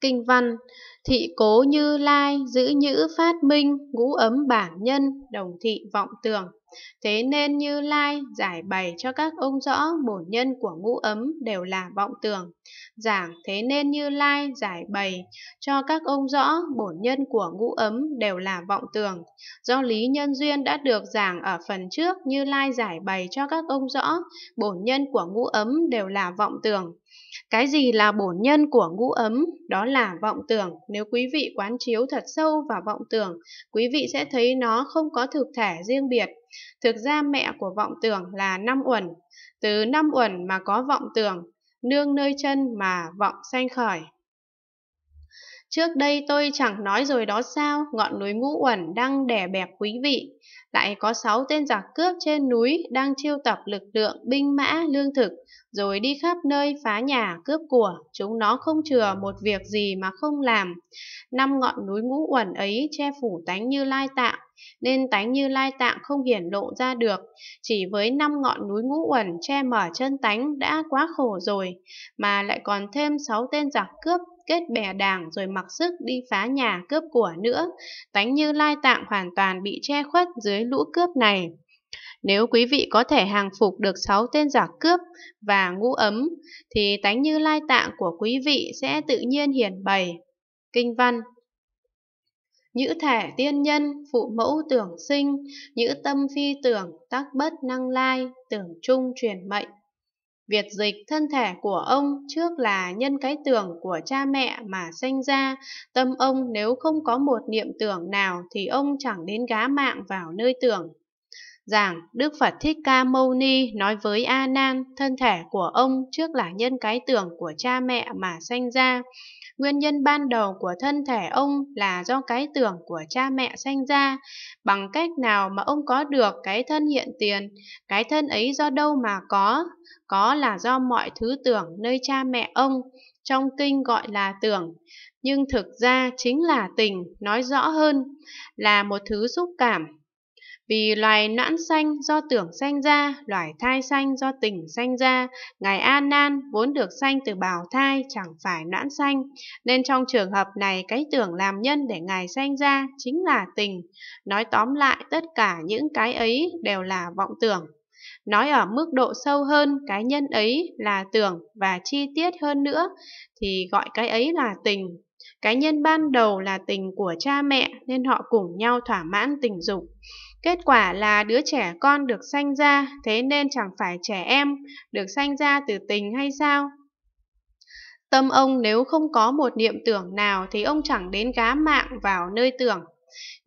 Kinh văn Thị cố như lai giữ nhữ phát minh ngũ ấm bản nhân đồng thị vọng tường. Thế nên Như Lai giải bày cho các ông rõ bổn nhân của ngũ ấm đều là vọng tưởng. Giảng thế nên Như Lai giải bày cho các ông rõ bổn nhân của ngũ ấm đều là vọng tưởng. Do lý nhân duyên đã được giảng ở phần trước Như Lai giải bày cho các ông rõ bổn nhân của ngũ ấm đều là vọng tưởng. Cái gì là bổn nhân của ngũ ấm? Đó là vọng tưởng. Nếu quý vị quán chiếu thật sâu vào vọng tưởng, quý vị sẽ thấy nó không có thực thể riêng biệt, Thực ra mẹ của vọng tưởng là năm uẩn, từ năm uẩn mà có vọng tưởng, nương nơi chân mà vọng sanh khởi. Trước đây tôi chẳng nói rồi đó sao, ngọn núi ngũ uẩn đang đè bẹp quý vị. Lại có sáu tên giặc cướp trên núi đang chiêu tập lực lượng, binh mã, lương thực, rồi đi khắp nơi phá nhà, cướp của. Chúng nó không chừa một việc gì mà không làm. Năm ngọn núi ngũ uẩn ấy che phủ tánh như lai tạng, nên tánh như lai tạng không hiển lộ ra được. Chỉ với năm ngọn núi ngũ uẩn che mở chân tánh đã quá khổ rồi, mà lại còn thêm sáu tên giặc cướp kết bè đảng rồi mặc sức đi phá nhà cướp của nữa. Tánh như lai tạng hoàn toàn bị che khuất dưới lũ cướp này. Nếu quý vị có thể hàng phục được 6 tên giả cướp và ngũ ấm, thì tánh như lai tạng của quý vị sẽ tự nhiên hiển bày. Kinh văn Nhữ thể tiên nhân, phụ mẫu tưởng sinh, nhữ tâm phi tưởng, tác bất năng lai, tưởng trung truyền mệnh. Việt dịch thân thể của ông trước là nhân cái tưởng của cha mẹ mà sinh ra, tâm ông nếu không có một niệm tưởng nào thì ông chẳng đến gá mạng vào nơi tưởng rằng Đức Phật Thích Ca Mâu Ni nói với A Nan, thân thể của ông trước là nhân cái tưởng của cha mẹ mà sanh ra. Nguyên nhân ban đầu của thân thể ông là do cái tưởng của cha mẹ sanh ra. Bằng cách nào mà ông có được cái thân hiện tiền? Cái thân ấy do đâu mà có? Có là do mọi thứ tưởng nơi cha mẹ ông, trong kinh gọi là tưởng nhưng thực ra chính là tình nói rõ hơn là một thứ xúc cảm vì loài noãn xanh do tưởng sanh ra, loài thai xanh do tình sanh ra, ngài An Nan vốn được sanh từ bào thai chẳng phải noãn xanh. nên trong trường hợp này cái tưởng làm nhân để ngài sanh ra chính là tình. Nói tóm lại tất cả những cái ấy đều là vọng tưởng. Nói ở mức độ sâu hơn, cái nhân ấy là tưởng và chi tiết hơn nữa thì gọi cái ấy là tình. Cái nhân ban đầu là tình của cha mẹ nên họ cùng nhau thỏa mãn tình dục. Kết quả là đứa trẻ con được sanh ra, thế nên chẳng phải trẻ em được sanh ra từ tình hay sao? Tâm ông nếu không có một niệm tưởng nào thì ông chẳng đến gá mạng vào nơi tưởng.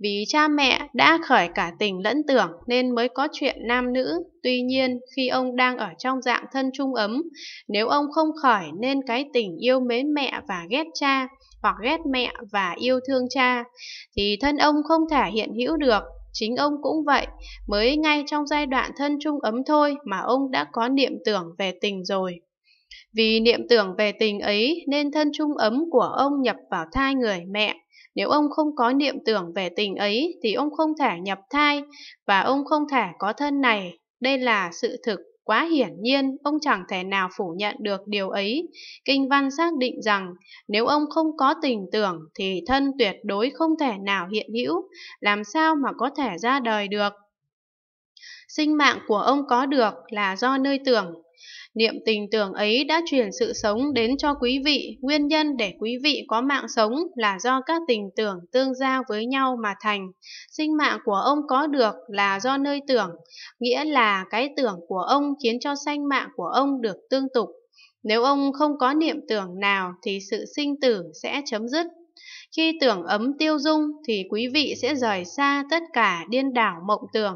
Vì cha mẹ đã khởi cả tình lẫn tưởng nên mới có chuyện nam nữ. Tuy nhiên, khi ông đang ở trong dạng thân trung ấm, nếu ông không khởi nên cái tình yêu mến mẹ và ghét cha, hoặc ghét mẹ và yêu thương cha, thì thân ông không thể hiện hữu được Chính ông cũng vậy, mới ngay trong giai đoạn thân trung ấm thôi mà ông đã có niệm tưởng về tình rồi. Vì niệm tưởng về tình ấy nên thân trung ấm của ông nhập vào thai người mẹ. Nếu ông không có niệm tưởng về tình ấy thì ông không thể nhập thai và ông không thể có thân này. Đây là sự thực Quá hiển nhiên, ông chẳng thể nào phủ nhận được điều ấy. Kinh văn xác định rằng, nếu ông không có tình tưởng thì thân tuyệt đối không thể nào hiện hữu, làm sao mà có thể ra đời được. Sinh mạng của ông có được là do nơi tưởng, Niệm tình tưởng ấy đã truyền sự sống đến cho quý vị, nguyên nhân để quý vị có mạng sống là do các tình tưởng tương giao với nhau mà thành. Sinh mạng của ông có được là do nơi tưởng, nghĩa là cái tưởng của ông khiến cho sinh mạng của ông được tương tục. Nếu ông không có niệm tưởng nào thì sự sinh tử sẽ chấm dứt. Khi tưởng ấm tiêu dung thì quý vị sẽ rời xa tất cả điên đảo mộng tưởng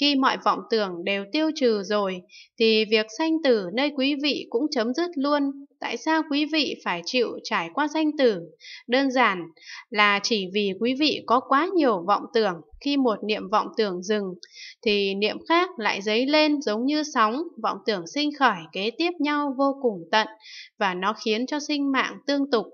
khi mọi vọng tưởng đều tiêu trừ rồi, thì việc sanh tử nơi quý vị cũng chấm dứt luôn. Tại sao quý vị phải chịu trải qua sanh tử? Đơn giản là chỉ vì quý vị có quá nhiều vọng tưởng. Khi một niệm vọng tưởng dừng, thì niệm khác lại dấy lên giống như sóng, vọng tưởng sinh khởi kế tiếp nhau vô cùng tận, và nó khiến cho sinh mạng tương tục